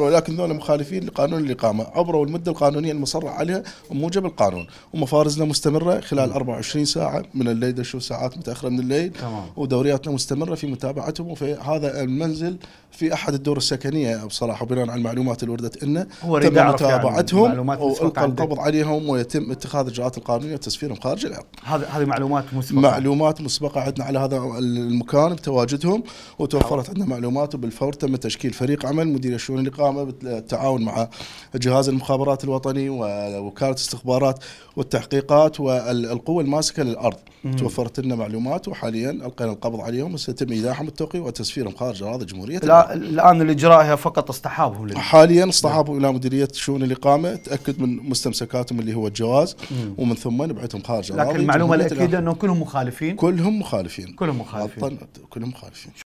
ولكن ذولا مخالفين لقانون الإقامة عبروا المدة القانونية المصرح عليها بموجب القانون ومفارزنا مستمرة خلال 24 ساعة من الليل شو ساعات متأخرة من الليل تمام. ودورياتنا مستمرة في متابعتهم وفي هذا المنزل في أحد الدور السكنية بصراحة بناء على المعلومات اللي وردت لنا تم متابعتهم يعني وألقى القبض عليهم ويتم اتخاذ الإجراءات القانونية وتسفيرهم خارج العراق هذه هذه معلومات مسبقة معلومات مسبقة عندنا على هذا المكان بتواجدهم وتوفرت عندنا معلومات وبالفور تم تشكيل فريق عمل مدير الشؤون الإقامة قام بالتعاون مع جهاز المخابرات الوطني ووكاله الاستخبارات والتحقيقات والقوه الماسكه للارض مم. توفرت لنا معلومات وحاليا القينا القبض عليهم وسيتم ايداعهم التوقيع وتسفيرهم خارج اراضي جمهوريه لا الان الاجراء هي فقط اصطحابهم حاليا اصطحابهم نعم. الى مديريه شؤون الاقامه تاكد من مستمسكاتهم اللي هو الجواز مم. ومن ثم نبعثهم خارج اراضي لكن المعلومه الاكيده انه كلهم مخالفين كلهم مخالفين كلهم مخالفين كلهم مخالفين